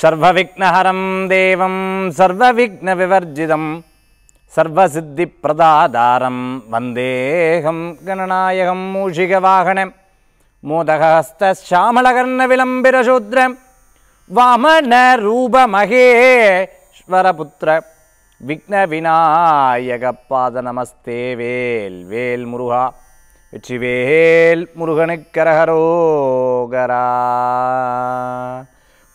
சர்வவிக்னஹரம் தேவம் சர்வவிக்ன விவர்ஜிதம் சர்வசித்தி பிரதாதாரம் வந்தேகம் கணநாயகம் மூஷிக மோதகஸ்தாமலகர்ண வாமன விக்ன விநாயக பாத நமஸ்தே வேல் வேல் முருகா வெற்றி வேல் முருகனுக்கரகரோகரா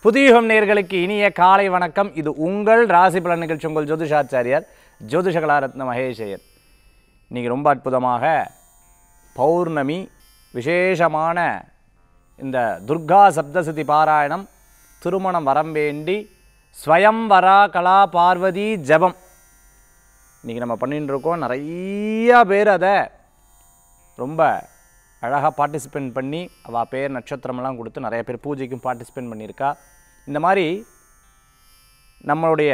புதியுகம் நேர்களுக்கு இனிய காலை வணக்கம் இது உங்கள் ராசி பலன் நிகழ்ச்சி உங்கள் ஜோதிஷாச்சாரியார் ஜோதிஷகலாரத்ன மகேஷையர் இன்றைக்கி ரொம்ப அற்புதமாக பௌர்ணமி விசேஷமான இந்த துர்கா சப்தசதி பாராயணம் திருமணம் வரம் வேண்டி ஸ்வயம் வரா கலா பார்வதி ஜபம் இன்றைக்கி நம்ம பண்ணிகிட்டு இருக்கோம் நிறையா பேர் அதை ரொம்ப அழகாக பார்ட்டிசிபேட் பண்ணி அவள் பேர் நட்சத்திரமெல்லாம் கொடுத்து நிறைய பேர் பூஜைக்கும் பார்ட்டிசிபேட் பண்ணியிருக்கா இந்த மாதிரி நம்மளுடைய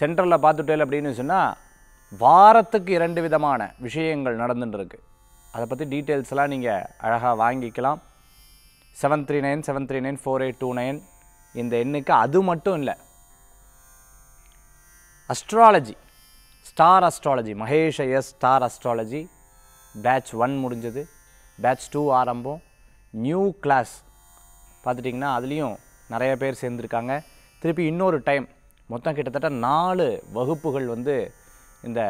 சென்ட்ரலில் பார்த்துட்டேல் அப்படின்னு சொன்னால் வாரத்துக்கு இரண்டு விதமான விஷயங்கள் நடந்துட்டுருக்கு அதை பற்றி டீட்டெயில்ஸ்லாம் நீங்கள் அழகாக வாங்கிக்கலாம் seven three nine seven three nine four eight two nine இந்த எண்ணுக்கு அது மட்டும் இல்லை astrology star astrology Mahesh S star astrology batch one முடிஞ்சது பேட்ச் டூ ஆரம்பம் நியூ கிளாஸ் பார்த்துட்டிங்கன்னா அதுலேயும் நிறைய பேர் சேர்ந்துருக்காங்க திருப்பி இன்னொரு டைம் மொத்தம் கிட்டத்தட்ட நாலு வகுப்புகள் வந்து இந்த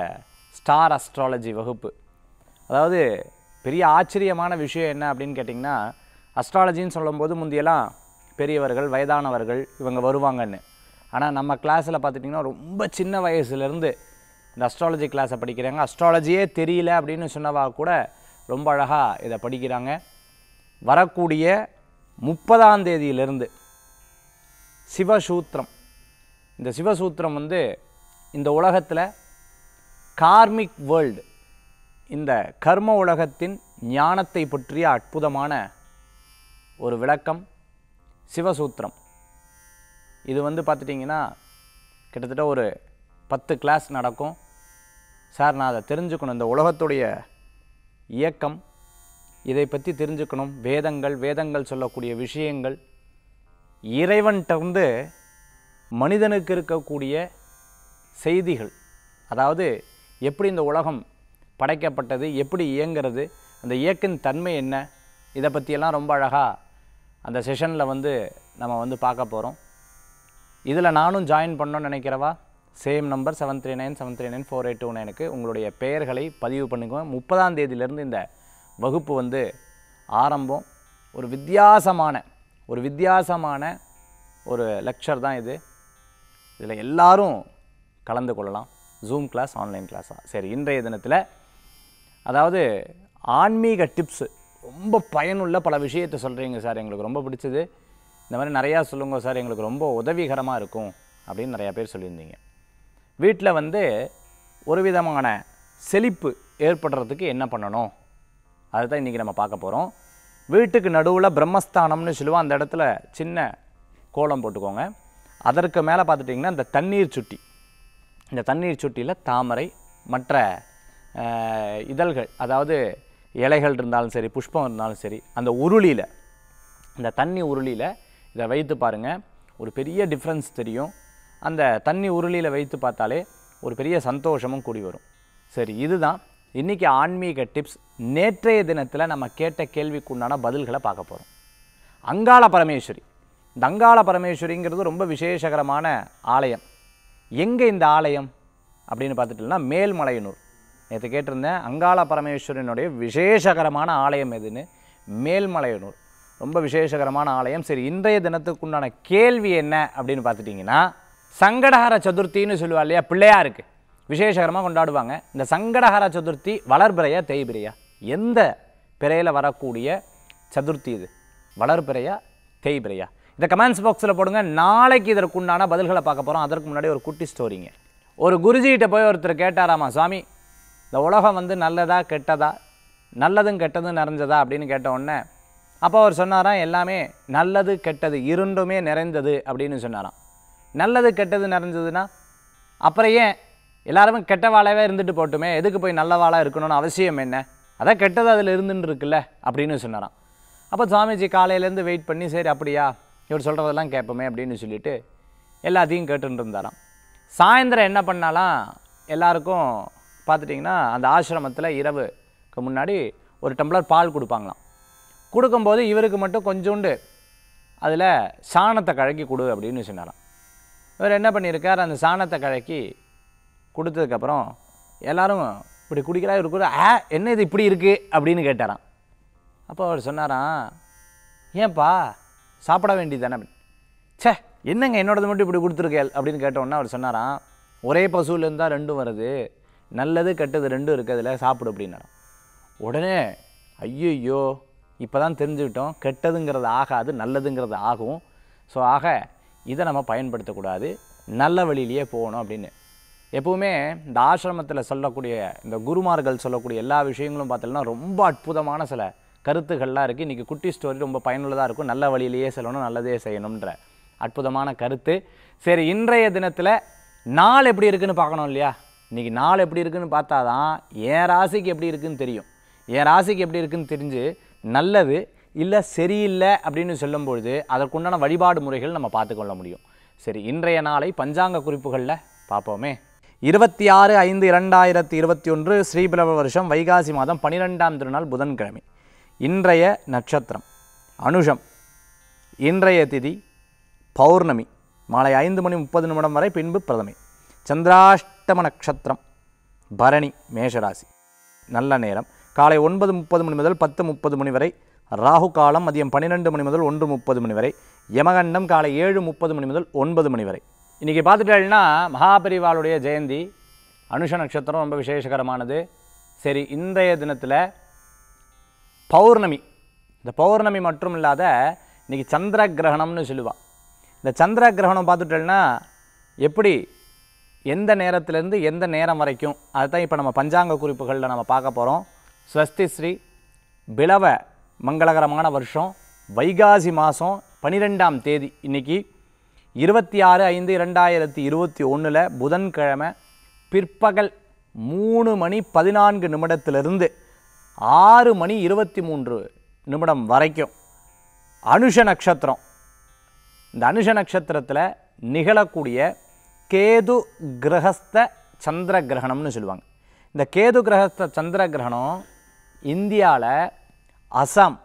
ஸ்டார் அஸ்ட்ராலஜி வகுப்பு அதாவது பெரிய ஆச்சரியமான விஷயம் என்ன அப்படின்னு கேட்டிங்கன்னா அஸ்ட்ராலஜின்னு சொல்லும்போது முந்தையெல்லாம் பெரியவர்கள் வயதானவர்கள் இவங்க வருவாங்கன்னு ஆனால் நம்ம கிளாஸில் பார்த்துட்டிங்கன்னா ரொம்ப சின்ன வயசுலேருந்து இந்த அஸ்ட்ராலஜி கிளாஸை படிக்கிறாங்க அஸ்ட்ராலஜியே தெரியல அப்படின்னு சொன்னவா கூட ரொம்ப அழகாக இதை படிக்கிறாங்க வரக்கூடிய முப்பதாம் தேதியிலிருந்து சிவசூத்திரம் இந்த சிவசூத்திரம் வந்து இந்த உலகத்தில் கார்மிக் வேர்ல்டு இந்த கர்ம உலகத்தின் ஞானத்தை பற்றிய அற்புதமான ஒரு விளக்கம் சிவசூத்திரம் இது வந்து பார்த்துட்டிங்கன்னா கிட்டத்தட்ட ஒரு பத்து கிளாஸ் நடக்கும் சார் நான் அதை தெரிஞ்சுக்கணும் இந்த உலகத்துடைய இயக்கம் இதை பற்றி தெரிஞ்சுக்கணும் வேதங்கள் வேதங்கள் சொல்லக்கூடிய விஷயங்கள் இறைவன்கிட்டருந்து மனிதனுக்கு இருக்கக்கூடிய செய்திகள் அதாவது எப்படி இந்த உலகம் படைக்கப்பட்டது எப்படி இயங்கிறது அந்த இயக்கின் தன்மை என்ன இதை பற்றியெல்லாம் ரொம்ப அழகாக அந்த செஷனில் வந்து நம்ம வந்து பார்க்க போகிறோம் இதில் நானும் ஜாயின் பண்ணோன்னு நினைக்கிறவா same number seven three nine seven three nine four eight two நைனுக்கு உங்களுடைய பெயர்களை பதிவு பண்ணிக்குவேன் முப்பதாம் தேதியிலேருந்து இந்த வகுப்பு வந்து ஆரம்பம் ஒரு வித்தியாசமான ஒரு வித்தியாசமான ஒரு லெக்சர் தான் இது இதில் எல்லாரும் கலந்து கொள்ளலாம் ஜூம் கிளாஸ் ஆன்லைன் கிளாஸாக சரி இன்றைய தினத்தில் அதாவது ஆன்மீக டிப்ஸு ரொம்ப பயனுள்ள பல விஷயத்தை சொல்கிறீங்க சார் எங்களுக்கு ரொம்ப பிடிச்சது இந்த மாதிரி நிறையா சொல்லுங்க சார் எங்களுக்கு ரொம்ப உதவிகரமாக இருக்கும் அப்படின்னு நிறையா பேர் சொல்லியிருந்தீங்க வீட்டில் வந்து ஒரு விதமான செழிப்பு ஏற்படுறதுக்கு என்ன பண்ணணும் அதை தான் இன்றைக்கி நம்ம பார்க்க போகிறோம் வீட்டுக்கு நடுவில் பிரம்மஸ்தானம்னு சொல்லுவோம் அந்த இடத்துல சின்ன கோலம் போட்டுக்கோங்க அதற்கு மேலே பார்த்துட்டிங்கன்னா இந்த தண்ணீர் சுட்டி இந்த தண்ணீர் சுட்டியில் தாமரை மற்ற இதழ்கள் அதாவது இலைகள் இருந்தாலும் சரி புஷ்பம் இருந்தாலும் சரி அந்த உருளியில் இந்த தண்ணி உருளியில் இதை வைத்து பாருங்கள் ஒரு பெரிய டிஃப்ரென்ஸ் தெரியும் அந்த தண்ணி உருளியில் வைத்து பார்த்தாலே ஒரு பெரிய சந்தோஷமும் கூடி வரும் சரி இதுதான் இன்றைக்கி ஆன்மீக டிப்ஸ் நேற்றைய தினத்தில் நம்ம கேட்ட கேள்விக்குண்டான பதில்களை பார்க்க போகிறோம் அங்காள பரமேஸ்வரி இந்த அங்காள பரமேஸ்வரிங்கிறது ரொம்ப விசேஷகரமான ஆலயம் எங்கே இந்த ஆலயம் அப்படின்னு பார்த்துட்டோம்னா மேல்மலையனூர் நேற்று கேட்டிருந்தேன் அங்காள பரமேஸ்வரனுடைய விசேஷகரமான ஆலயம் எதுன்னு மேல்மலையனூர் ரொம்ப விசேஷகரமான ஆலயம் சரி இன்றைய தினத்துக்குண்டான கேள்வி என்ன அப்படின்னு பார்த்துட்டிங்கன்னா சங்கடஹர சதுர்த்தின்னு சொல்லுவா இல்லையா பிள்ளையாக இருக்குது விசேஷகரமாக கொண்டாடுவாங்க இந்த சங்கடஹர சதுர்த்தி வளர்பிறையா தேய்பிரையா எந்த பிறையில் வரக்கூடிய சதுர்த்தி இது வளர்பிறையா தேய்பிரையா இந்த கமெண்ட்ஸ் பாக்ஸில் போடுங்க நாளைக்கு இதற்கு உண்டான பதில்களை பார்க்க போகிறோம் அதற்கு முன்னாடி ஒரு குட்டி ஸ்டோரிங்க ஒரு குருஜிகிட்ட போய் ஒருத்தர் கேட்டாராமா சுவாமி இந்த உலகம் வந்து நல்லதா கெட்டதா நல்லதும் கெட்டதும் நிறைஞ்சதா அப்படின்னு கேட்ட உடனே அப்போ அவர் சொன்னாராம் எல்லாமே நல்லது கெட்டது இருண்டுமே நிறைந்தது அப்படின்னு சொன்னாராம் நல்லது கெட்டது நிறைஞ்சதுன்னா அப்புறம் ஏன் எல்லாரும் கெட்ட வாழாவே இருந்துட்டு போட்டுமே எதுக்கு போய் நல்ல வாழாக இருக்கணும்னு அவசியம் என்ன அதான் கெட்டது அதில் இருந்துன்னு இருக்குல்ல அப்படின்னு சொன்னாராம் அப்போ சுவாமிஜி காலையிலேருந்து வெயிட் பண்ணி சரி அப்படியா இவர் சொல்கிறதெல்லாம் கேட்போமே அப்படின்னு சொல்லிட்டு எல்லாத்தையும் கேட்டுட்டு இருந்தாராம் சாயந்தரம் என்ன பண்ணாலாம் எல்லாருக்கும் பார்த்துட்டிங்கன்னா அந்த ஆசிரமத்தில் இரவுக்கு முன்னாடி ஒரு டம்ளர் பால் கொடுப்பாங்களாம் கொடுக்கும்போது இவருக்கு மட்டும் கொஞ்சோண்டு அதில் சாணத்தை கழக்கி கொடு அப்படின்னு சொன்னாராம் இவர் என்ன பண்ணியிருக்கார் அந்த சாணத்தை கழக்கி கொடுத்ததுக்கப்புறம் எல்லோரும் இப்படி குடிக்கிறா இவர் கூட ஆ என்ன இது இப்படி இருக்குது அப்படின்னு கேட்டாராம் அப்போ அவர் சொன்னாராம் ஏன்பா சாப்பிட வேண்டியது தானே சே என்னங்க என்னோடது மட்டும் இப்படி கொடுத்துருக்கேள் அப்படின்னு கேட்டோன்னா அவர் சொன்னாராம் ஒரே பசுலேருந்தால் தான் ரெண்டும் வருது நல்லது கெட்டது ரெண்டும் இருக்கிறதுல சாப்பிடு அப்படின்னாராம் உடனே ஐயோ இப்போ தான் தெரிஞ்சுக்கிட்டோம் கெட்டதுங்கிறது ஆகாது நல்லதுங்கிறது ஆகும் ஸோ ஆக இதை நம்ம பயன்படுத்தக்கூடாது நல்ல வழியிலேயே போகணும் அப்படின்னு எப்போவுமே இந்த ஆசிரமத்தில் சொல்லக்கூடிய இந்த குருமார்கள் சொல்லக்கூடிய எல்லா விஷயங்களும் பார்த்தோம்னா ரொம்ப அற்புதமான சில கருத்துக்கள்லாம் இருக்குது இன்றைக்கி குட்டி ஸ்டோரி ரொம்ப பயனுள்ளதாக இருக்கும் நல்ல வழியிலேயே செல்லணும் நல்லதே செய்யணுன்ற அற்புதமான கருத்து சரி இன்றைய தினத்தில் நாள் எப்படி இருக்குதுன்னு பார்க்கணும் இல்லையா இன்றைக்கி நாள் எப்படி இருக்குதுன்னு பார்த்தா தான் என் ராசிக்கு எப்படி இருக்குதுன்னு தெரியும் என் ராசிக்கு எப்படி இருக்குதுன்னு தெரிஞ்சு நல்லது இல்லை சரியில்லை அப்படின்னு சொல்லும்பொழுது அதற்குண்டான வழிபாடு முறைகள் நம்ம பார்த்துக்கொள்ள முடியும் சரி இன்றைய நாளை பஞ்சாங்க குறிப்புகளில் பார்ப்போமே இருபத்தி ஆறு ஐந்து இரண்டாயிரத்தி இருபத்தி ஒன்று ஸ்ரீபிலவ வருஷம் வைகாசி மாதம் பனிரெண்டாம் திருநாள் புதன்கிழமை இன்றைய நட்சத்திரம் அனுஷம் இன்றைய திதி பௌர்ணமி மாலை ஐந்து மணி முப்பது நிமிடம் வரை பின்பு பிரதமை சந்திராஷ்டம நட்சத்திரம் பரணி மேஷராசி நல்ல நேரம் காலை ஒன்பது முப்பது மணி முதல் பத்து முப்பது மணி வரை ராகு காலம் மதியம் பன்னிரெண்டு மணி முதல் ஒன்று முப்பது மணி வரை யமகண்டம் காலை ஏழு முப்பது மணி முதல் ஒன்பது மணி வரை இன்றைக்கி பார்த்துட்டாள்னா மகாபரிவாளுடைய ஜெயந்தி அனுஷ நட்சத்திரம் ரொம்ப விசேஷகரமானது சரி இன்றைய தினத்தில் பௌர்ணமி இந்த பௌர்ணமி மட்டும் இல்லாத இன்றைக்கி சந்திர கிரகணம்னு சொல்லுவாள் இந்த சந்திர கிரகணம் பார்த்துட்டோம்னா எப்படி எந்த நேரத்துலேருந்து எந்த நேரம் வரைக்கும் அதுதான் இப்போ நம்ம பஞ்சாங்க குறிப்புகளில் நம்ம பார்க்க போகிறோம் ஸ்வஸ்தி ஸ்ரீ பிளவ மங்களகரமான வருஷம் வைகாசி மாதம் பனிரெண்டாம் தேதி இன்றைக்கி இருபத்தி ஆறு ஐந்து இரண்டாயிரத்தி இருபத்தி ஒன்றில் புதன்கிழமை பிற்பகல் மூணு மணி பதினான்கு நிமிடத்திலிருந்து ஆறு மணி இருபத்தி மூன்று நிமிடம் வரைக்கும் அனுஷ நட்சத்திரம் இந்த அனுஷ நட்சத்திரத்தில் நிகழக்கூடிய கேது கிரகஸ்த சந்திர கிரகணம்னு சொல்லுவாங்க இந்த கேது கிரகஸ்த சந்திர கிரகணம் இந்தியாவில் அசாம்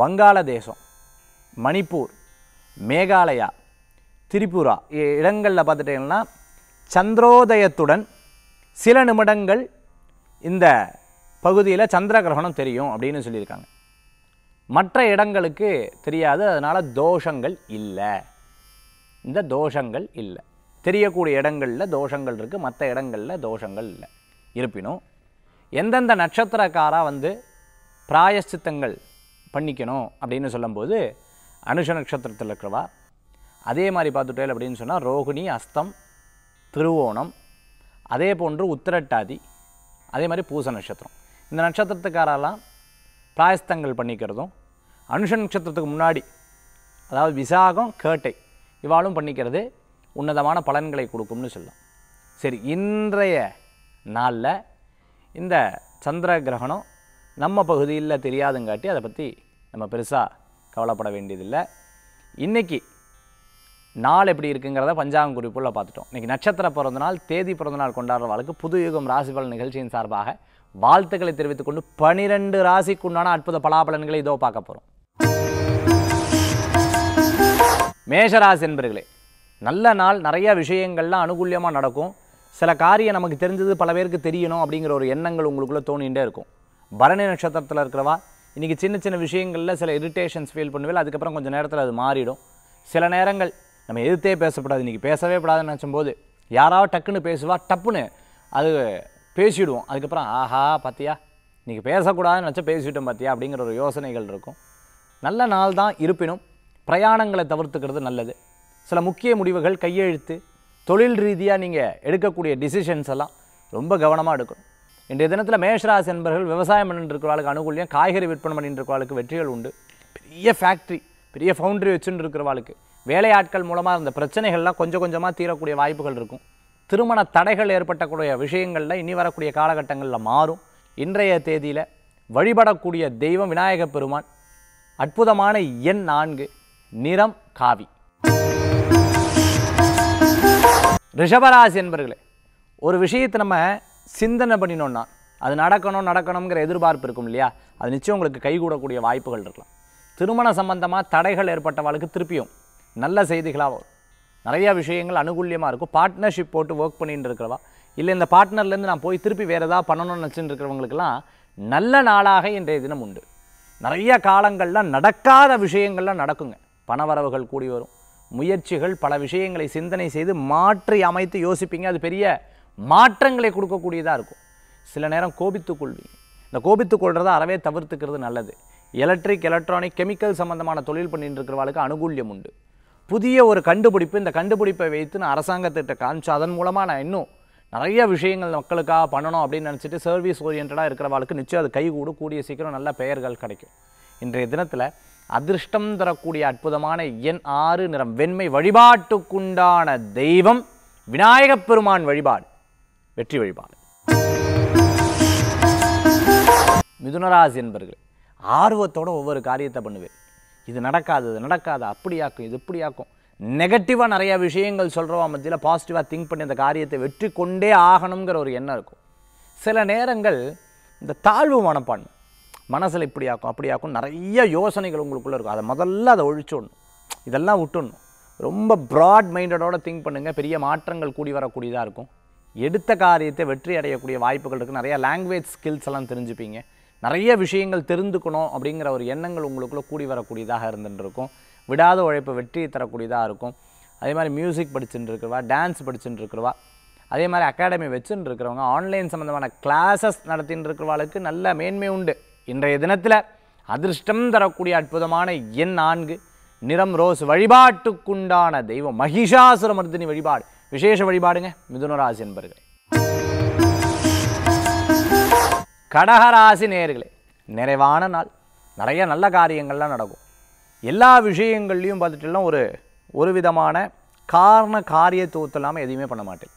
வங்காளதேசம் மணிப்பூர் மேகாலயா திரிபுரா இடங்களில் பார்த்துட்டிங்கன்னா சந்திரோதயத்துடன் சில நிமிடங்கள் இந்த பகுதியில் சந்திர கிரகணம் தெரியும் அப்படின்னு சொல்லியிருக்காங்க மற்ற இடங்களுக்கு தெரியாது அதனால் தோஷங்கள் இல்லை இந்த தோஷங்கள் இல்லை தெரியக்கூடிய இடங்களில் தோஷங்கள் இருக்குது மற்ற இடங்களில் தோஷங்கள் இல்லை இருப்பினும் எந்தெந்த நட்சத்திரக்காராக வந்து பிராயஷ்சித்தங்கள் பண்ணிக்கணும் அப்படின்னு சொல்லும்போது அனுஷ நட்சத்திரத்தில் இருக்கிறவா அதே மாதிரி பார்த்துட்டேல் அப்படின்னு சொன்னால் ரோகிணி அஸ்தம் திருவோணம் அதே போன்று உத்திரட்டாதி அதே மாதிரி பூச நட்சத்திரம் இந்த நட்சத்திரத்துக்காரெல்லாம் பிராயஸ்தங்கள் பண்ணிக்கிறதும் அனுஷ நட்சத்திரத்துக்கு முன்னாடி அதாவது விசாகம் கேட்டை இவாளும் பண்ணிக்கிறது உன்னதமான பலன்களை கொடுக்கும்னு சொல்லலாம் சரி இன்றைய நாளில் இந்த சந்திர கிரகணம் நம்ம பகுதியில் தெரியாதுங்காட்டி அதை பற்றி நம்ம பெருசாக கவலைப்பட வேண்டியதில்லை இன்றைக்கி நாள் எப்படி இருக்குங்கிறத பஞ்சாங்க குறிப்புள்ள பார்த்துட்டோம் இன்றைக்கி நட்சத்திர பிறந்தநாள் தேதி பிறந்தநாள் கொண்டாடுற வாழ்க்கை புது யுகம் ராசிபலன் நிகழ்ச்சியின் சார்பாக வாழ்த்துக்களை தெரிவித்துக் கொண்டு பனிரெண்டு ராசிக்கு உண்டான அற்புத பலாபலன்களை இதோ பார்க்க போகிறோம் மேஷராசி என்பர்களே நல்ல நாள் நிறைய விஷயங்கள்லாம் அனுகூலியமாக நடக்கும் சில காரியம் நமக்கு தெரிஞ்சது பல பேருக்கு தெரியணும் அப்படிங்கிற ஒரு எண்ணங்கள் உங்களுக்குள்ளே தோணிகிட்டே இருக்கும் பரணி நட்சத்திரத்தில் இருக்கிறவா இன்றைக்கி சின்ன சின்ன விஷயங்களில் சில இரிட்டேஷன்ஸ் ஃபீல் பண்ணுவேன் அதுக்கப்புறம் கொஞ்சம் நேரத்தில் அது மாறிடும் சில நேரங்கள் நம்ம எதிர்த்தே பேசப்படாது இன்றைக்கி பேசவே கூடாதுன்னு நினச்சும்போது யாராவது டக்குன்னு பேசுவா டப்புன்னு அது பேசிவிடுவோம் அதுக்கப்புறம் ஆஹா பார்த்தியா இன்றைக்கி பேசக்கூடாதுன்னு நினச்சா பேசிவிட்டோம் பார்த்தியா அப்படிங்கிற ஒரு யோசனைகள் இருக்கும் நல்ல நாள் தான் இருப்பினும் பிரயாணங்களை தவிர்த்துக்கிறது நல்லது சில முக்கிய முடிவுகள் கையெழுத்து தொழில் ரீதியாக நீங்கள் எடுக்கக்கூடிய டிசிஷன்ஸ் எல்லாம் ரொம்ப கவனமாக எடுக்கணும் இன்றைய தினத்தில் மேஷராசி என்பர்கள் விவசாயம் பண்ணிட்டு இருக்கிறவாளுக்கு அனுகூலியம் காய்கறி விற்பனை பண்ணிட்டு இருக்கிறவாளுக்கு வெற்றிகள் உண்டு பெரிய ஃபேக்ட்ரி பெரிய ஃபவுண்ட்ரி வச்சுட்டு இருக்கிறவாளுக்கு வேலையாட்கள் மூலமாக இருந்த பிரச்சனைகள்லாம் கொஞ்சம் கொஞ்சமாக தீரக்கூடிய வாய்ப்புகள் இருக்கும் திருமண தடைகள் ஏற்பட்டக்கூடிய விஷயங்களில் இனி வரக்கூடிய காலகட்டங்களில் மாறும் இன்றைய தேதியில் வழிபடக்கூடிய தெய்வம் விநாயக பெருமான் அற்புதமான எண் நான்கு நிறம் காவி ரிஷபராசி என்பர்களே ஒரு விஷயத்தை நம்ம சிந்தனை பண்ணினோன்னா அது நடக்கணும் நடக்கணுங்கிற எதிர்பார்ப்பு இருக்கும் இல்லையா அது நிச்சயம் உங்களுக்கு கைகூடக்கூடிய வாய்ப்புகள் இருக்கலாம் திருமண சம்பந்தமாக தடைகள் ஏற்பட்டவாளுக்கு திருப்பியும் நல்ல செய்திகளாக வரும் நிறையா விஷயங்கள் அனுகூல்யமாக இருக்கும் பார்ட்னர்ஷிப் போட்டு ஒர்க் பண்ணிட்டு இருக்கிறவா இல்லை இந்த பார்ட்னர்லேருந்து நான் போய் திருப்பி வேறு ஏதாவது பண்ணணும்னு நினச்சிட்டு இருக்கிறவங்களுக்கெல்லாம் நல்ல நாளாக இன்றைய தினம் உண்டு நிறைய காலங்களில் நடக்காத விஷயங்கள்லாம் நடக்குங்க பணவரவுகள் கூடி வரும் முயற்சிகள் பல விஷயங்களை சிந்தனை செய்து மாற்றி அமைத்து யோசிப்பீங்க அது பெரிய மாற்றங்களை கொடுக்கக்கூடியதாக இருக்கும் சில நேரம் கோபித்து கொள்வீங்க இந்த கோபித்துக்கொள்றதை கொள்கிறத அறவே தவிர்த்துக்கிறது நல்லது எலக்ட்ரிக் எலக்ட்ரானிக் கெமிக்கல் சம்மந்தமான தொழில் பண்ணிட்டு இருக்கிறவளுக்கு அனுகூல்யம் உண்டு புதிய ஒரு கண்டுபிடிப்பு இந்த கண்டுபிடிப்பை வைத்து நான் அரசாங்கத்திட்ட காமிச்சு அதன் மூலமாக நான் இன்னும் நிறைய விஷயங்கள் மக்களுக்காக பண்ணணும் அப்படின்னு நினச்சிட்டு சர்வீஸ் ஓரியன்டாக இருக்கிறவாளுக்கு நிச்சயம் அது கைகூடு கூடிய சீக்கிரம் நல்ல பெயர்கள் கிடைக்கும் இன்றைய தினத்தில் அதிர்ஷ்டம் தரக்கூடிய அற்புதமான எண் ஆறு நிறம் வெண்மை வழிபாட்டுக்குண்டான தெய்வம் விநாயகப் பெருமான் வழிபாடு வெற்றி வழிபாடு மிதுனராசி என்பர்கள் ஆர்வத்தோடு ஒவ்வொரு காரியத்தை பண்ணுவேன் இது நடக்காது இது நடக்காது அப்படியாக்கும் இது இப்படியாக்கும் நெகட்டிவாக நிறையா விஷயங்கள் சொல்கிறவா மத்தியில் பாசிட்டிவாக திங்க் பண்ணி அந்த காரியத்தை வெற்றி கொண்டே ஆகணுங்கிற ஒரு எண்ணம் இருக்கும் சில நேரங்கள் இந்த தாழ்வு மனப்பான்மை மனசில் இப்படியாக்கும் அப்படியாக்கும் நிறைய யோசனைகள் உங்களுக்குள்ளே இருக்கும் அதை முதல்ல அதை ஒழிச்சோடணும் இதெல்லாம் விட்டுடணும் ரொம்ப ப்ராட் மைண்டடோட திங்க் பண்ணுங்கள் பெரிய மாற்றங்கள் கூடி வரக்கூடியதாக இருக்கும் எடுத்த காரியத்தை வெற்றி அடையக்கூடிய வாய்ப்புகள் இருக்குது நிறையா லாங்குவேஜ் ஸ்கில்ஸ் எல்லாம் தெரிஞ்சுப்பீங்க நிறைய விஷயங்கள் தெரிந்துக்கணும் அப்படிங்கிற ஒரு எண்ணங்கள் உங்களுக்குள்ளே கூடி வரக்கூடியதாக இருக்கும் விடாத உழைப்பு வெற்றியை தரக்கூடியதாக இருக்கும் அதே மாதிரி மியூசிக் படிச்சுட்டு இருக்கிறவா டான்ஸ் படிச்சுட்டு இருக்கிறவா அதே மாதிரி அகாடமி வச்சுன்னு இருக்கிறவங்க ஆன்லைன் சம்மந்தமான கிளாஸஸ் நடத்தின்னு இருக்கிறவாளுக்கு நல்ல மேன்மை உண்டு இன்றைய தினத்தில் அதிர்ஷ்டம் தரக்கூடிய அற்புதமான எண் நான்கு நிறம் ரோஸ் வழிபாட்டுக்குண்டான தெய்வம் மகிஷாசுரமர்தினி வழிபாடு விசேஷ வழிபாடுங்க மிதுனராசி என்பர்கள் கடகராசி நேர்களே நிறைவான நாள் நிறைய நல்ல காரியங்கள்லாம் நடக்கும் எல்லா விஷயங்கள்லையும் பார்த்துட்டுலாம் ஒரு ஒரு விதமான காரண காரியத்துவத்து இல்லாமல் எதுவுமே பண்ண மாட்டேன்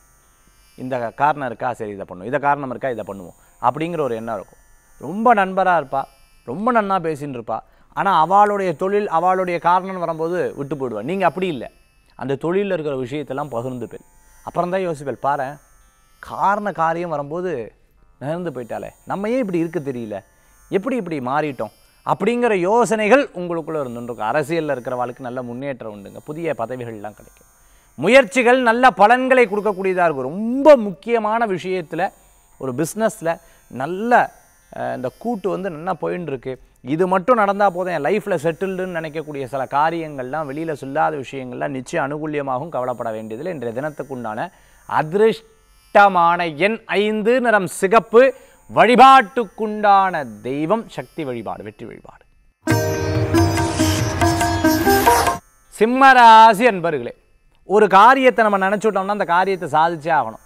இந்த காரணம் இருக்கா சரி இதை பண்ணுவோம் இதை காரணம் இருக்கா இதை பண்ணுவோம் அப்படிங்கிற ஒரு எண்ணம் இருக்கும் ரொம்ப நண்பராக இருப்பாள் ரொம்ப நன்னாக பேசின்னு இருப்பாள் ஆனால் அவளுடைய தொழில் அவளுடைய காரணம் வரும்போது விட்டு போயிடுவாள் நீங்கள் அப்படி இல்லை அந்த தொழிலில் இருக்கிற விஷயத்தெல்லாம் பகிர்ந்துப்பேன் அப்புறம் தான் யோசிப்பேன் பாரு காரண காரியம் வரும்போது நகர்ந்து போயிட்டாலே நம்ம ஏன் இப்படி இருக்க தெரியல எப்படி இப்படி மாறிட்டோம் அப்படிங்கிற யோசனைகள் உங்களுக்குள்ளே இருந்துருக்கும் அரசியலில் வாழ்க்கை நல்ல முன்னேற்றம் உண்டுங்க புதிய பதவிகள்லாம் கிடைக்கும் முயற்சிகள் நல்ல பலன்களை கொடுக்கக்கூடியதாக இருக்கும் ரொம்ப முக்கியமான விஷயத்தில் ஒரு பிஸ்னஸில் நல்ல இந்த கூட்டு வந்து நல்லா போயின்னு இருக்குது இது மட்டும் நடந்தால் போதும் என் லைஃப்பில் செட்டில்டுன்னு நினைக்கக்கூடிய சில காரியங்கள்லாம் வெளியில் சொல்லாத விஷயங்கள்லாம் நிச்சயம் அனுகூலியமாகவும் கவலைப்பட வேண்டியதில்லை இன்றைய தினத்துக்குண்டான அதிருஷ்ட வட்டமான எண் ஐந்து நிறம் சிகப்பு வழிபாட்டுக்குண்டான தெய்வம் சக்தி வழிபாடு வெற்றி வழிபாடு சிம்மராசி அன்பர்களே ஒரு காரியத்தை நம்ம நினச்சுட்டோம்னா அந்த காரியத்தை சாதிச்சே ஆகணும்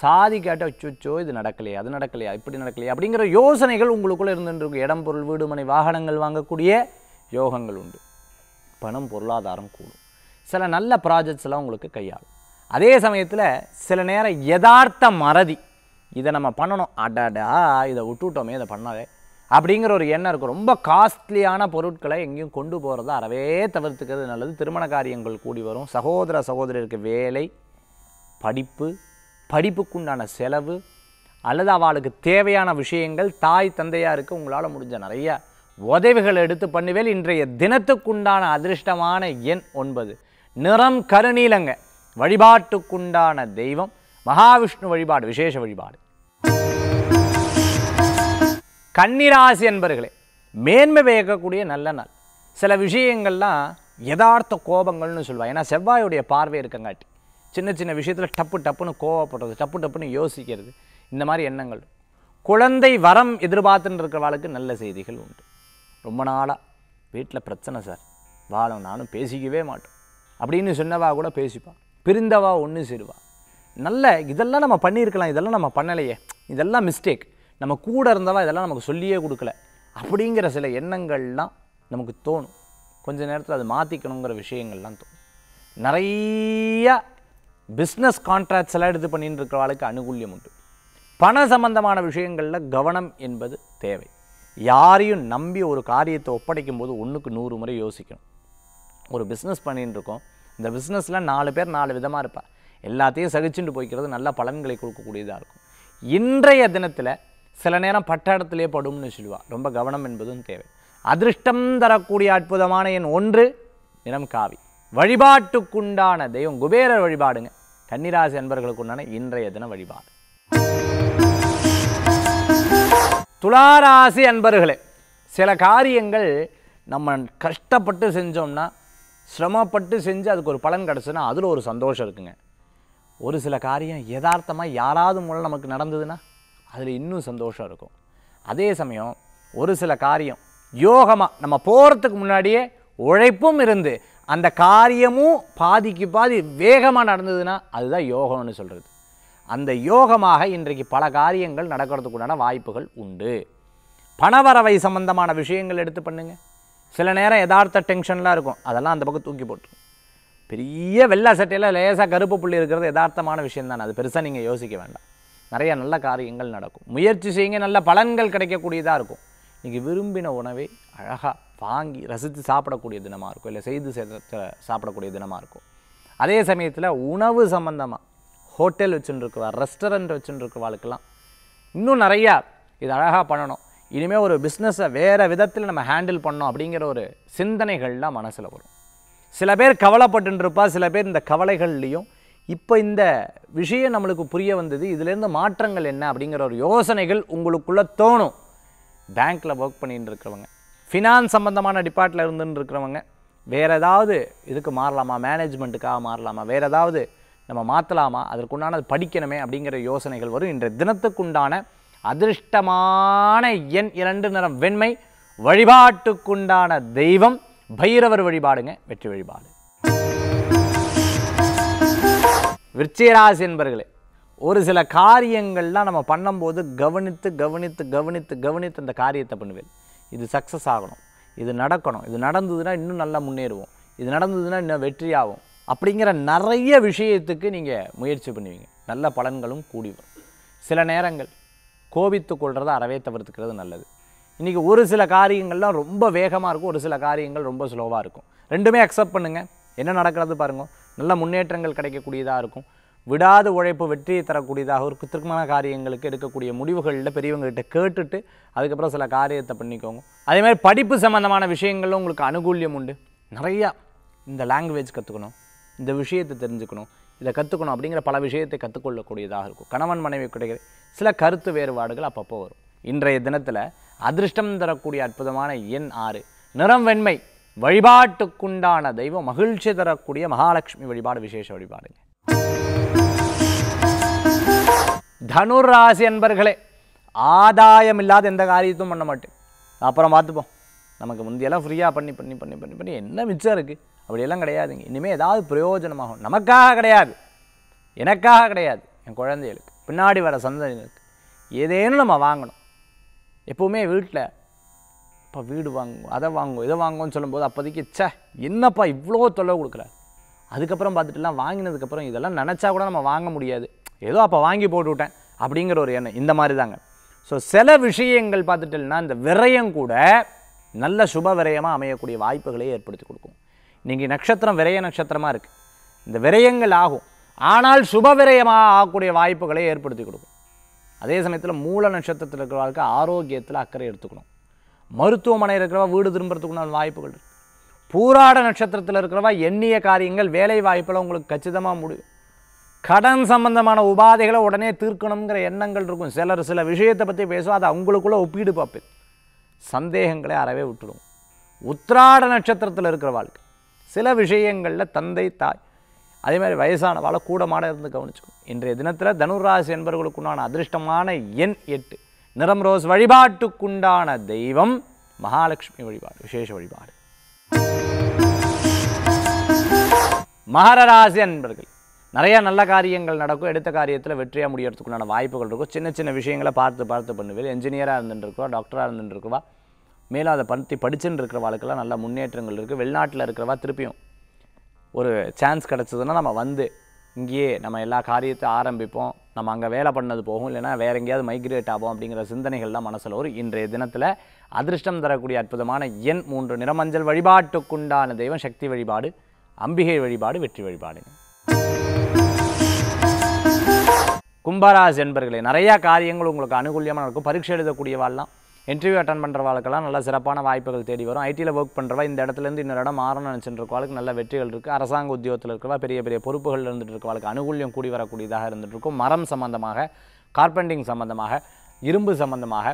சாதி கேட்ட அச்சோச்சோ இது நடக்கலையா அது நடக்கலையா இப்படி நடக்கலையா அப்படிங்கிற யோசனைகள் உங்களுக்குள்ளே இருந்துருக்கு இடம் பொருள் வீடுமனை வாகனங்கள் வாங்கக்கூடிய யோகங்கள் உண்டு பணம் பொருளாதாரம் கூடும் சில நல்ல ப்ராஜெக்ட்ஸ்லாம் உங்களுக்கு கையாளும் அதே சமயத்தில் சில நேரம் யதார்த்த மறதி இதை நம்ம பண்ணணும் அடாடா இதை விட்டுவிட்டோமே இதை பண்ணாதே அப்படிங்கிற ஒரு எண்ணம் இருக்கும் ரொம்ப காஸ்ட்லியான பொருட்களை எங்கேயும் கொண்டு போகிறதா அறவே தவிர்த்துக்கிறது நல்லது திருமண காரியங்கள் கூடி வரும் சகோதர சகோதரருக்கு வேலை படிப்பு படிப்புக்குண்டான செலவு அல்லது அவளுக்கு தேவையான விஷயங்கள் தாய் தந்தையாருக்கு உங்களால் முடிஞ்ச நிறைய உதவிகள் எடுத்து பண்ணுவேல் இன்றைய தினத்துக்குண்டான அதிர்ஷ்டமான எண் ஒன்பது நிறம் கருநீலங்க வழிபாட்டுக்குண்டான தெய்வம் மகாவிஷ்ணு வழிபாடு விசேஷ வழிபாடு கன்னிராசி என்பர்களே மேன்மை வைக்கக்கூடிய நல்ல நாள் சில விஷயங்கள்லாம் யதார்த்த கோபங்கள்னு சொல்லுவாள் ஏன்னா செவ்வாயுடைய பார்வை இருக்கங்காட்டி சின்ன சின்ன விஷயத்தில் டப்பு டப்புன்னு கோவப்படுறது டப்பு டப்புன்னு யோசிக்கிறது இந்த மாதிரி எண்ணங்கள் குழந்தை வரம் எதிர்பார்த்துன்னு இருக்கிறவாளுக்கு நல்ல செய்திகள் உண்டு ரொம்ப நாளாக வீட்டில் பிரச்சனை சார் வாழும் நானும் பேசிக்கவே மாட்டோம் அப்படின்னு சொன்னவா கூட பேசிப்பான் பிரிந்தவா ஒன்று சேருவா நல்ல இதெல்லாம் நம்ம பண்ணியிருக்கலாம் இதெல்லாம் நம்ம பண்ணலையே இதெல்லாம் மிஸ்டேக் நம்ம கூட இருந்தவா இதெல்லாம் நமக்கு சொல்லியே கொடுக்கல அப்படிங்கிற சில எண்ணங்கள்லாம் நமக்கு தோணும் கொஞ்ச நேரத்தில் அது மாற்றிக்கணுங்கிற விஷயங்கள்லாம் தோணும் நிறைய பிஸ்னஸ் கான்ட்ராக்ட்ஸ் எல்லாம் எடுத்து பண்ணிட்டு இருக்கிறவளுக்கு அனுகூல்யம் உண்டு பண சம்பந்தமான விஷயங்களில் கவனம் என்பது தேவை யாரையும் நம்பி ஒரு காரியத்தை ஒப்படைக்கும் போது ஒன்றுக்கு நூறு முறை யோசிக்கணும் ஒரு பிஸ்னஸ் பண்ணிட்டு இருக்கோம் இந்த பிஸ்னஸில் நாலு பேர் நாலு விதமாக இருப்பார் எல்லாத்தையும் சகிச்சுட்டு போய்க்கிறது நல்ல பலன்களை கொடுக்கக்கூடியதாக இருக்கும் இன்றைய தினத்தில் சில நேரம் பட்டாடத்திலே படும்னு சொல்லுவாள் ரொம்ப கவனம் என்பதும் தேவை அதிர்ஷ்டம் தரக்கூடிய அற்புதமான என் ஒன்று நிறம் காவி வழிபாட்டுக்குண்டான தெய்வம் குபேரர் வழிபாடுங்க கன்னிராசி அன்பர்களுக்குண்டான இன்றைய தின வழிபாடு துளாராசி அன்பர்களே சில காரியங்கள் நம்ம கஷ்டப்பட்டு செஞ்சோம்னா சிரமப்பட்டு செஞ்சு அதுக்கு ஒரு பலன் கிடச்சுன்னா அதில் ஒரு சந்தோஷம் இருக்குங்க ஒரு சில காரியம் யதார்த்தமாக யாராவது மூலம் நமக்கு நடந்ததுன்னா அதில் இன்னும் சந்தோஷம் இருக்கும் அதே சமயம் ஒரு சில காரியம் யோகமாக நம்ம போகிறதுக்கு முன்னாடியே உழைப்பும் இருந்து அந்த காரியமும் பாதிக்கு பாதி வேகமாக நடந்ததுன்னா அதுதான் யோகம்னு சொல்கிறது அந்த யோகமாக இன்றைக்கு பல காரியங்கள் நடக்கிறதுக்குண்டான வாய்ப்புகள் உண்டு பணவரவை சம்பந்தமான விஷயங்கள் எடுத்து பண்ணுங்கள் சில நேரம் யதார்த்த டென்ஷன்லாம் இருக்கும் அதெல்லாம் அந்த பக்கம் தூக்கி போட்டு பெரிய வெள்ளை சட்டையில் லேசாக கருப்பு புள்ளி இருக்கிறது யதார்த்தமான விஷயம் அது பெருசாக நீங்கள் யோசிக்க வேண்டாம் நிறைய நல்ல காரியங்கள் நடக்கும் முயற்சி செய்யுங்க நல்ல பலன்கள் கிடைக்கக்கூடியதாக இருக்கும் நீங்கள் விரும்பின உணவை அழகாக வாங்கி ரசித்து சாப்பிடக்கூடிய தினமாக இருக்கும் இல்லை செய்து சாப்பிடக்கூடிய தினமாக இருக்கும் அதே சமயத்தில் உணவு சம்மந்தமாக ஹோட்டல் வச்சுன்னு இருக்குவா ரெஸ்டாரண்ட் வச்சுன்னு இருக்குவாளுக்கெல்லாம் இன்னும் நிறையா இது அழகாக பண்ணணும் இனிமேல் ஒரு பிஸ்னஸை வேறு விதத்தில் நம்ம ஹேண்டில் பண்ணோம் அப்படிங்கிற ஒரு சிந்தனைகள்லாம் மனசில் வரும் சில பேர் கவலைப்பட்டுருப்பா சில பேர் இந்த கவலைகள்லேயும் இப்போ இந்த விஷயம் நம்மளுக்கு புரிய வந்தது இதுலேருந்து மாற்றங்கள் என்ன அப்படிங்கிற ஒரு யோசனைகள் உங்களுக்குள்ளே தோணும் பேங்க்கில் ஒர்க் பண்ணிகிட்டு இருக்கிறவங்க ஃபினான்ஸ் சம்மந்தமான டிபார்ட்டில் இருந்துன்னு இருக்கிறவங்க வேறு ஏதாவது இதுக்கு மாறலாமா மேனேஜ்மெண்ட்டுக்காக மாறலாமா வேறு ஏதாவது நம்ம மாற்றலாமா அதற்குண்டானது படிக்கணுமே அப்படிங்கிற யோசனைகள் வரும் இன்றைய தினத்துக்குண்டான அதிர்ஷ்டமான எண் இரண்டு நிறம் வெண்மை வழிபாட்டுக்குண்டான தெய்வம் பைரவர் வழிபாடுங்க வெற்றி வழிபாடு விருச்சிகராசி என்பர்களே ஒரு சில காரியங்கள்லாம் நம்ம பண்ணும்போது கவனித்து கவனித்து கவனித்து கவனித்து அந்த காரியத்தை பண்ணுவேன் இது சக்ஸஸ் ஆகணும் இது நடக்கணும் இது நடந்ததுன்னா இன்னும் நல்லா முன்னேறுவோம் இது நடந்ததுன்னா இன்னும் வெற்றியாகும் அப்படிங்கிற நிறைய விஷயத்துக்கு நீங்கள் முயற்சி பண்ணுவீங்க நல்ல பலன்களும் கூடி வரும் சில நேரங்கள் கோபித்து கொள்கிறத அறவே தவிர்த்துக்கிறது நல்லது இன்றைக்கி ஒரு சில காரியங்கள்லாம் ரொம்ப வேகமாக இருக்கும் ஒரு சில காரியங்கள் ரொம்ப ஸ்லோவாக இருக்கும் ரெண்டுமே அக்செப்ட் பண்ணுங்கள் என்ன நடக்கிறது பாருங்கள் நல்ல முன்னேற்றங்கள் கிடைக்கக்கூடியதாக இருக்கும் விடாத உழைப்பு வெற்றியை தரக்கூடியதாக ஒரு குத்திரமான காரியங்களுக்கு எடுக்கக்கூடிய முடிவுகளில் பெரியவங்ககிட்ட கேட்டுட்டு அதுக்கப்புறம் சில காரியத்தை பண்ணிக்கோங்க அதே மாதிரி படிப்பு சம்மந்தமான விஷயங்களும் உங்களுக்கு அனுகூல்யம் உண்டு நிறையா இந்த லாங்குவேஜ் கற்றுக்கணும் இந்த விஷயத்தை தெரிஞ்சுக்கணும் இதை கற்றுக்கணும் அப்படிங்கிற பல விஷயத்தை கற்றுக்கொள்ளக்கூடியதாக இருக்கும் கணவன் மனைவி கிடைக்கிற சில கருத்து வேறுபாடுகள் அப்பப்போ வரும் இன்றைய தினத்தில் அதிர்ஷ்டம் தரக்கூடிய அற்புதமான எண் ஆறு நிறம் வெண்மை வழிபாட்டுக்குண்டான தெய்வம் மகிழ்ச்சி தரக்கூடிய மகாலட்சுமி வழிபாடு விசேஷ வழிபாடுங்க தனுர் ராசி என்பர்களே ஆதாயம் இல்லாத எந்த காரியத்தும் பண்ண மாட்டேன் அப்புறம் பார்த்துப்போம் நமக்கு முந்தையெல்லாம் ஃப்ரீயாக பண்ணி பண்ணி பண்ணி பண்ணி பண்ணி என்ன மிச்சம் இருக்குது அப்படியெல்லாம் கிடையாதுங்க இனிமேல் ஏதாவது பிரயோஜனமாகும் நமக்காக கிடையாது எனக்காக கிடையாது என் குழந்தைகளுக்கு பின்னாடி வர சந்ததிகளுக்கு ஏதேனும் நம்ம வாங்கணும் எப்போவுமே வீட்டில் இப்போ வீடு வாங்குவோம் அதை வாங்குவோம் இதை வாங்குவோம்னு சொல்லும்போது அப்போதைக்கு ச என்னப்பா இவ்வளோ தொல்லை கொடுக்குற அதுக்கப்புறம் பார்த்துட்டுலாம் வாங்கினதுக்கப்புறம் இதெல்லாம் நினச்சா கூட நம்ம வாங்க முடியாது ஏதோ அப்போ வாங்கி போட்டுவிட்டேன் அப்படிங்கிற ஒரு எண்ணம் இந்த மாதிரி தாங்க ஸோ சில விஷயங்கள் பார்த்துட்டுலாம் இந்த விரயம் கூட நல்ல சுப விரயமாக அமையக்கூடிய வாய்ப்புகளை ஏற்படுத்தி கொடுக்கும் இன்றைக்கி நட்சத்திரம் விரய நட்சத்திரமாக இருக்குது இந்த விரயங்கள் ஆகும் ஆனால் சுப விரயமாக ஆகக்கூடிய வாய்ப்புகளை ஏற்படுத்தி கொடுக்கும் அதே சமயத்தில் மூல நட்சத்திரத்தில் இருக்கிறவர்களுக்கு ஆரோக்கியத்தில் அக்கறை எடுத்துக்கணும் மருத்துவமனை இருக்கிறவா வீடு திரும்புறதுக்குண்டான வாய்ப்புகள் இருக்குது பூராட நட்சத்திரத்தில் இருக்கிறவா எண்ணிய காரியங்கள் வேலை வாய்ப்பில் உங்களுக்கு கச்சிதமாக முடியும் கடன் சம்பந்தமான உபாதைகளை உடனே தீர்க்கணுங்கிற எண்ணங்கள் இருக்கும் சிலர் சில விஷயத்தை பற்றி பேசுவோம் அதை அவங்களுக்குள்ளே ஒப்பீடு பார்ப்பேன் சந்தேகங்களை அறவே விட்டுடும் உத்திராட நட்சத்திரத்தில் இருக்கிற வாழ்க்கை சில விஷயங்களில் தந்தை தாய் அதே மாதிரி வயசானவாளை மாட இருந்து கவனிச்சுக்கணும் இன்றைய தினத்தில் தனுராசி என்பவர்களுக்குண்டான அதிர்ஷ்டமான எண் எட்டு நிறம் ரோஸ் வழிபாட்டுக்குண்டான தெய்வம் மகாலட்சுமி வழிபாடு விசேஷ வழிபாடு மகர ராசி அன்பர்கள் நிறையா நல்ல காரியங்கள் நடக்கும் எடுத்த காரியத்தில் வெற்றியாக முடியறதுக்குண்டான வாய்ப்புகள் இருக்கும் சின்ன சின்ன விஷயங்களை பார்த்து பார்த்து பண்ணுவேன் என்ஜினியராக இருந்துட்டுருக்குவா டாக்டராக இருந்துட்டுருக்குவா மேலும் அதை பற்றி படிச்சுன்னு இருக்கிறவாளுக்கெல்லாம் நல்ல முன்னேற்றங்கள் இருக்குது வெளிநாட்டில் இருக்கிறவா திருப்பியும் ஒரு சான்ஸ் கிடச்சதுன்னா நம்ம வந்து இங்கேயே நம்ம எல்லா காரியத்தையும் ஆரம்பிப்போம் நம்ம அங்கே வேலை பண்ணது போகும் இல்லைனா வேறு எங்கேயாவது மைக்ரேட் ஆகும் அப்படிங்கிற சிந்தனைகள்லாம் மனசில் ஒரு இன்றைய தினத்தில் அதிர்ஷ்டம் தரக்கூடிய அற்புதமான எண் மூன்று நிறமஞ்சல் வழிபாட்டுக்குண்டான தெய்வம் சக்தி வழிபாடு அம்பிகை வழிபாடு வெற்றி வழிபாடுங்க கும்பராசி என்பர்களே நிறையா காரியங்கள் உங்களுக்கு அனுகூலியமாக நடக்கும் பரீட்சை எழுதக்கூடியவாள்லாம் இன்டர்வியூ அட்டன் பண்ணுறவாளுக்கெல்லாம் நல்ல சிறப்பான வாய்ப்புகள் தேடி வரும் ஐடியில் ஒர்க் பண்ணுறவா இந்த இடத்துலேருந்து இன்னொரு இடம் மாறணும்னு நினச்சிட்டு வாழ்க்கை நல்ல வெற்றிகள் இருக்குது அரசாங்க உத்தியோகத்தில் இருக்கவா பெரிய பெரிய பொறுப்புகள் இருக்க வாழ்க்கை அனுகூலியம் கூடி வரக்கூடியதாக இருந்துகிட்டு இருக்கும் மரம் சம்மந்தமாக கார்பெண்டிங் சம்மந்தமாக இரும்பு சம்மந்தமாக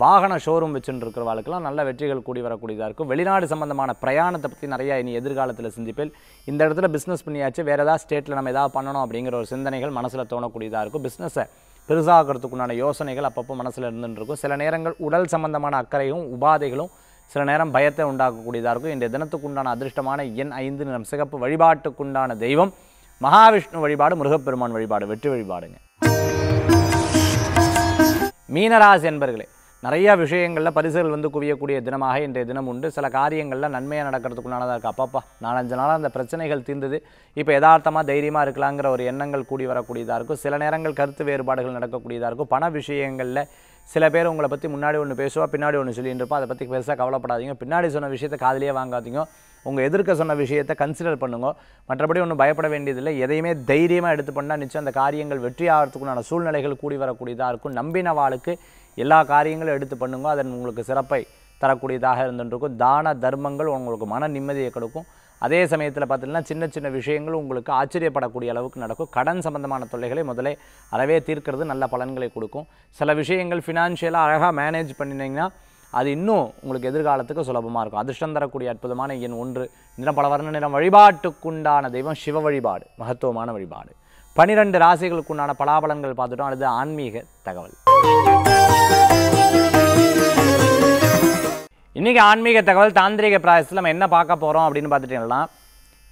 வாகன ஷோரூம் வச்சுட்டு இருக்கிறவாளுக்கெல்லாம் நல்ல வெற்றிகள் கூடி வரக்கூடியதாக இருக்கும் வெளிநாடு சம்மந்தமான பிரயாணத்தை பற்றி நிறையா இனி எதிர்காலத்தில் சிந்திப்பேல் இந்த இடத்துல பிஸ்னஸ் பண்ணியாச்சு வேறு ஏதாவது ஸ்டேட்டில் நம்ம எதாவது பண்ணணும் அப்படிங்கிற ஒரு சிந்தனைகள் மனசில் தோணக்கூடியதாக இருக்கும் பிஸ்னஸை பெருசாகிறதுக்குண்டான யோசனைகள் அப்பப்போ மனசில் இருந்துருக்கும் சில நேரங்கள் உடல் சம்மந்தமான அக்கறையும் உபாதைகளும் சில நேரம் பயத்தை உண்டாக்கக்கூடியதாக இருக்கும் தினத்துக்கு தினத்துக்குண்டான அதிர்ஷ்டமான எண் ஐந்து நம் சிகப்பு வழிபாட்டுக்குண்டான தெய்வம் மகாவிஷ்ணு வழிபாடு முருகப்பெருமான் வழிபாடு வெற்றி வழிபாடுங்க மீனராசி என்பர்களே நிறையா விஷயங்களில் பரிசுகள் வந்து குவியக்கூடிய தினமாக இன்றைய தினம் உண்டு சில காரியங்களில் நன்மையாக நடக்கிறதுக்குள்ளானதாக இருக்குது அப்பாப்பா நாலஞ்சு நாளாக அந்த பிரச்சனைகள் தீர்ந்தது இப்போ யதார்த்தமாக தைரியமாக இருக்கலாங்கிற ஒரு எண்ணங்கள் கூடி வரக்கூடியதாக இருக்கும் சில நேரங்கள் கருத்து வேறுபாடுகள் நடக்கக்கூடியதாக இருக்கும் பண விஷயங்களில் சில பேர் உங்களை பற்றி முன்னாடி ஒன்று பேசுவா பின்னாடி ஒன்று சொல்லிட்டு இருப்போம் அதை பற்றி பெருசாக கவலைப்படாதீங்க பின்னாடி சொன்ன விஷயத்தை காதலியே வாங்காதீங்க உங்கள் எதிர்க்க சொன்ன விஷயத்தை கன்சிடர் பண்ணுங்க மற்றபடி ஒன்றும் பயப்பட வேண்டியதில்லை எதையுமே தைரியமாக எடுத்து பண்ணால் நிச்சயம் அந்த காரியங்கள் வெற்றி ஆகிறதுக்குண்டான சூழ்நிலைகள் கூடி வரக்கூடியதாக இருக்கும் நம்பின வாளுக்கு எல்லா காரியங்களும் எடுத்து பண்ணுங்க அதன் உங்களுக்கு சிறப்பை தரக்கூடியதாக இருந்துருக்கும் தான தர்மங்கள் உங்களுக்கு மன நிம்மதியை கொடுக்கும் அதே சமயத்தில் பார்த்திங்கன்னா சின்ன சின்ன விஷயங்கள் உங்களுக்கு ஆச்சரியப்படக்கூடிய அளவுக்கு நடக்கும் கடன் சம்பந்தமான தொல்லைகளை முதலே அறவே தீர்க்கிறது நல்ல பலன்களை கொடுக்கும் சில விஷயங்கள் ஃபினான்ஷியலாக அழகாக மேனேஜ் பண்ணினீங்கன்னா அது இன்னும் உங்களுக்கு எதிர்காலத்துக்கு சுலபமாக இருக்கும் அதிர்ஷ்டம் தரக்கூடிய அற்புதமான எண் ஒன்று நிறம் பல வர்ண நிறம் வழிபாட்டுக்குண்டான தெய்வம் சிவ வழிபாடு மகத்துவமான வழிபாடு பனிரெண்டு ராசிகளுக்குண்டான பலாபலன்கள் பார்த்துட்டோம் அது ஆன்மீக தகவல் இன்றைக்கி ஆன்மீக தகவல் தாந்திரிக பிராயசத்தில் நம்ம என்ன பார்க்க போகிறோம் அப்படின்னு பார்த்துட்டிங்கன்னா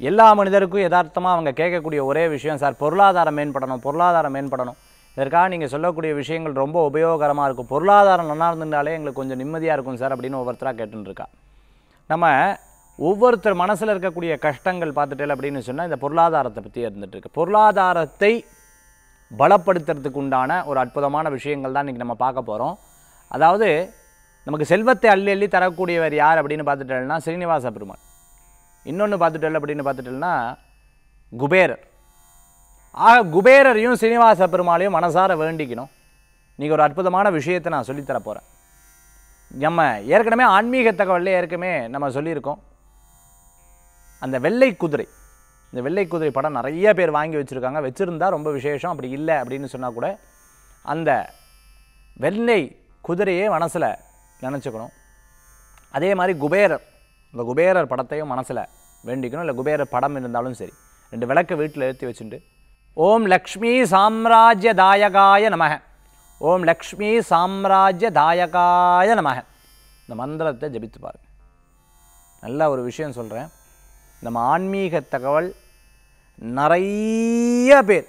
எல்லா மனிதருக்கும் யதார்த்தமாக அவங்க கேட்கக்கூடிய ஒரே விஷயம் சார் பொருளாதாரம் மேம்படணும் பொருளாதாரம் மேம்படணும் இதற்காக நீங்கள் சொல்லக்கூடிய விஷயங்கள் ரொம்ப உபயோகரமாக இருக்கும் பொருளாதாரம் நல்லா இருந்திருந்தாலே எங்களுக்கு கொஞ்சம் நிம்மதியாக இருக்கும் சார் அப்படின்னு ஒவ்வொருத்தராக கேட்டுருக்கா நம்ம ஒவ்வொருத்தர் மனசில் இருக்கக்கூடிய கஷ்டங்கள் பார்த்துட்டே அப்படின்னு சொன்னால் இந்த பொருளாதாரத்தை பற்றி இருந்துகிட்ருக்கு பொருளாதாரத்தை பலப்படுத்துறதுக்கு உண்டான ஒரு அற்புதமான விஷயங்கள் தான் இன்றைக்கி நம்ம பார்க்க போகிறோம் அதாவது நமக்கு செல்வத்தை அள்ளி அள்ளி தரக்கூடியவர் யார் அப்படின்னு பார்த்துட்டேன்னா ஸ்ரீனிவாச பெருமாள் இன்னொன்று பார்த்துட்டோம் அப்படின்னு பார்த்துட்டேன்னா குபேரர் ஆக குபேரரையும் ஸ்ரீனிவாச பெருமாளையும் மனசார வேண்டிக்கணும் இன்றைக்கி ஒரு அற்புதமான விஷயத்தை நான் சொல்லித்தர போகிறேன் நம்ம ஏற்கனவே ஆன்மீக தகவலில் ஏற்கனவே நம்ம சொல்லியிருக்கோம் அந்த வெள்ளை குதிரை இந்த வெள்ளை குதிரை படம் நிறைய பேர் வாங்கி வச்சுருக்காங்க வச்சுருந்தா ரொம்ப விசேஷம் அப்படி இல்லை அப்படின்னு சொன்னால் கூட அந்த வெள்ளை குதிரையே மனசில் நினச்சிக்கணும் அதே மாதிரி குபேரர் இந்த குபேரர் படத்தையும் மனசில் வேண்டிக்கணும் இல்லை குபேரர் படம் இருந்தாலும் சரி ரெண்டு விளக்கை வீட்டில் எழுத்தி வச்சுட்டு ஓம் லக்ஷ்மி சாம்ராஜ்ய தாயகாய நமக ஓம் லக்ஷ்மி சாம்ராஜ்ய தாயகாய நமக இந்த மந்திரத்தை ஜபித்து பாரு நல்ல ஒரு விஷயம் சொல்கிறேன் நம்ம ஆன்மீக தகவல் நிறைய பேர்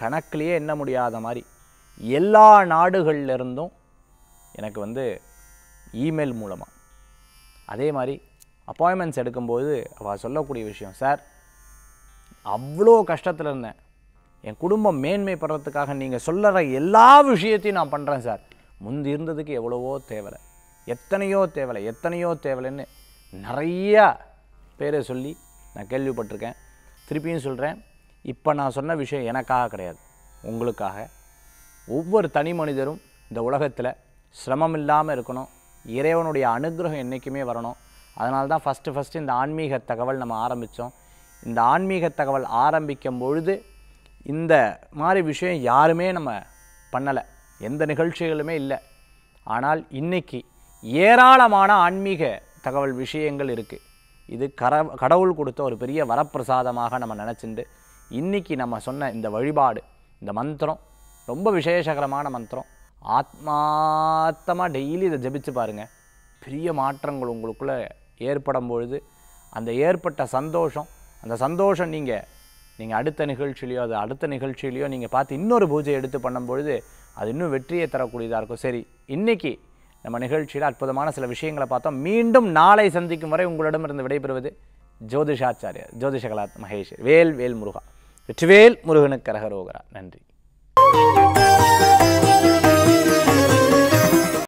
கணக்கிலேயே எண்ண முடியாத மாதிரி எல்லா நாடுகளிலிருந்தும் எனக்கு வந்து இமெயில் மூலமாக அதே மாதிரி அப்பாயின்மெண்ட்ஸ் எடுக்கும்போது அவள் சொல்லக்கூடிய விஷயம் சார் அவ்வளோ கஷ்டத்தில் இருந்தேன் என் குடும்பம் மேன்மைப்படுறதுக்காக நீங்கள் சொல்லுற எல்லா விஷயத்தையும் நான் பண்ணுறேன் சார் முந்தி இருந்ததுக்கு எவ்வளவோ தேவலை எத்தனையோ தேவலை எத்தனையோ தேவலைன்னு நிறையா பேரை சொல்லி நான் கேள்விப்பட்டிருக்கேன் திருப்பியும் சொல்கிறேன் இப்போ நான் சொன்ன விஷயம் எனக்காக கிடையாது உங்களுக்காக ஒவ்வொரு தனி மனிதரும் இந்த உலகத்தில் சிரமம் இல்லாமல் இருக்கணும் இறைவனுடைய அனுகிரகம் என்றைக்குமே வரணும் அதனால தான் ஃபஸ்ட்டு ஃபஸ்ட்டு இந்த ஆன்மீக தகவல் நம்ம ஆரம்பித்தோம் இந்த ஆன்மீக தகவல் ஆரம்பிக்கும் பொழுது இந்த மாதிரி விஷயம் யாருமே நம்ம பண்ணலை எந்த நிகழ்ச்சிகளுமே இல்லை ஆனால் இன்றைக்கி ஏராளமான ஆன்மீக தகவல் விஷயங்கள் இருக்குது இது கர கடவுள் கொடுத்த ஒரு பெரிய வரப்பிரசாதமாக நம்ம நினச்சிண்டு இன்றைக்கி நம்ம சொன்ன இந்த வழிபாடு இந்த மந்திரம் ரொம்ப விசேஷகரமான மந்திரம் ஆத்மார்த்தமாக டெய்லி இதை ஜபிச்சு பாருங்கள் பெரிய மாற்றங்கள் உங்களுக்குள்ளே ஏற்படும் பொழுது அந்த ஏற்பட்ட சந்தோஷம் அந்த சந்தோஷம் நீங்கள் நீங்கள் அடுத்த நிகழ்ச்சியிலையோ அது அடுத்த நிகழ்ச்சியிலையோ நீங்கள் பார்த்து இன்னொரு பூஜை எடுத்து பண்ணும்பொழுது அது இன்னும் வெற்றியை தரக்கூடியதாக இருக்கும் சரி இன்றைக்கி நம்ம நிகழ்ச்சியில் அற்புதமான சில விஷயங்களை பார்த்தோம் மீண்டும் நாளை சந்திக்கும் வரை உங்களிடமிருந்து விடைபெறுவது ஜோதிஷாச்சாரியர் ஜோதிஷகலாத் மகேஷ் வேல் வேல் முருகா வெற்றிவேல் முருகனுக்கு கரகரோகரா நன்றி